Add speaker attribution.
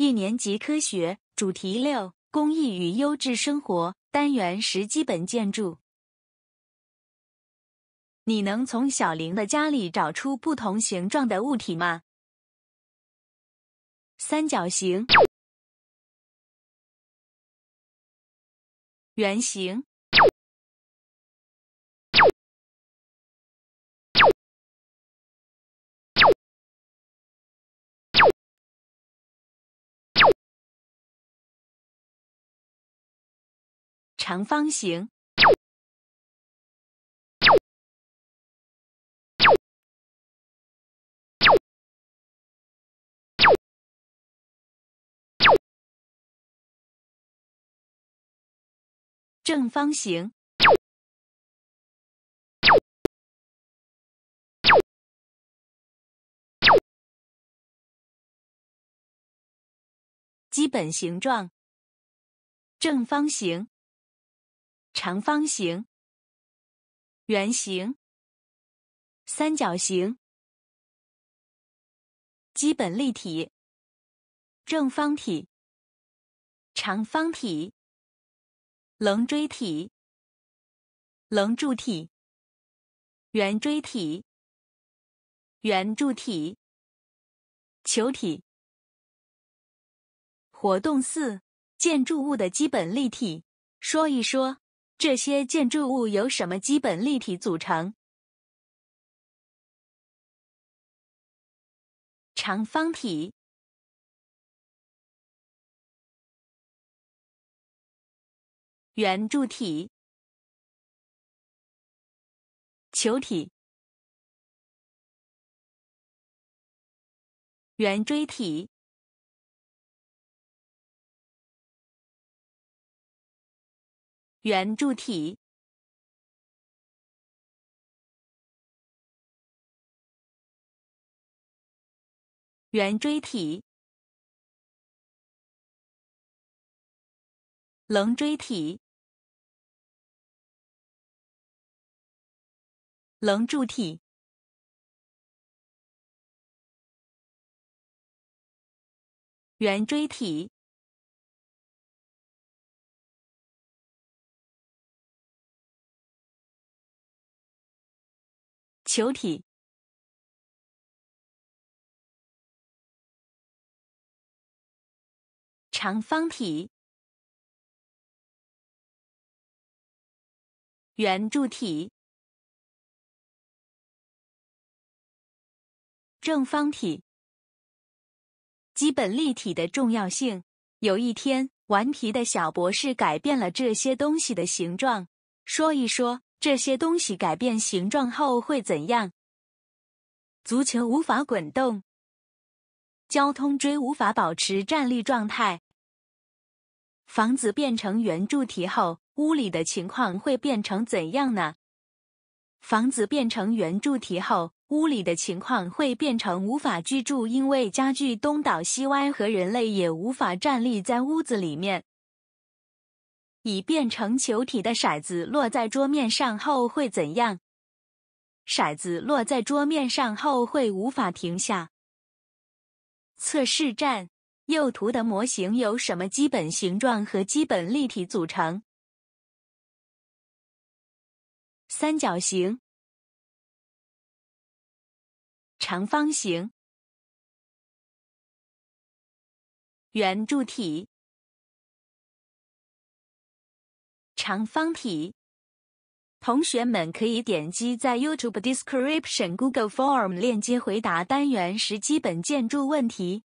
Speaker 1: 一年级科学主题六：工艺与优质生活单元十：基本建筑。你能从小玲的家里找出不同形状的物体吗？
Speaker 2: 三角形、圆形。长方形，正方形，基本形状，正方形。长方形、圆形、三角形、基本立体、正方体、长方体、棱锥体、棱柱体、圆锥体、圆柱体、球体。活动四：建筑物的基本立体，
Speaker 1: 说一说。这些建筑物由什么基本立体组成？
Speaker 2: 长方体、圆柱体、球体、圆锥体。圆柱体、圆锥体、棱锥体、棱柱体、圆锥体。球体、长方体、圆柱体、正方体，
Speaker 3: 基本立体的重要性。有一天，顽皮的小博士改变了这些东西的形状。说一说。这些东西改变形状后会
Speaker 1: 怎样？足球无法滚动，交通
Speaker 3: 锥无法保持站立状态。房子变成圆柱体后，屋里的情况会变成怎样呢？房子变成圆柱体后，屋里的情况会变成无法居住，因为家具东倒西歪，和人类也无法站立在屋子里面。已变成球体的骰子落在桌面上后会怎样？骰子落在桌面上后会无法停下。测试站右图的模型由什么基本形状和基本立体组成？
Speaker 2: 三角形、长方形、圆柱体。长方体，同学们可以点击在 YouTube
Speaker 3: description Google Form 链接回答单元十基本建筑问题。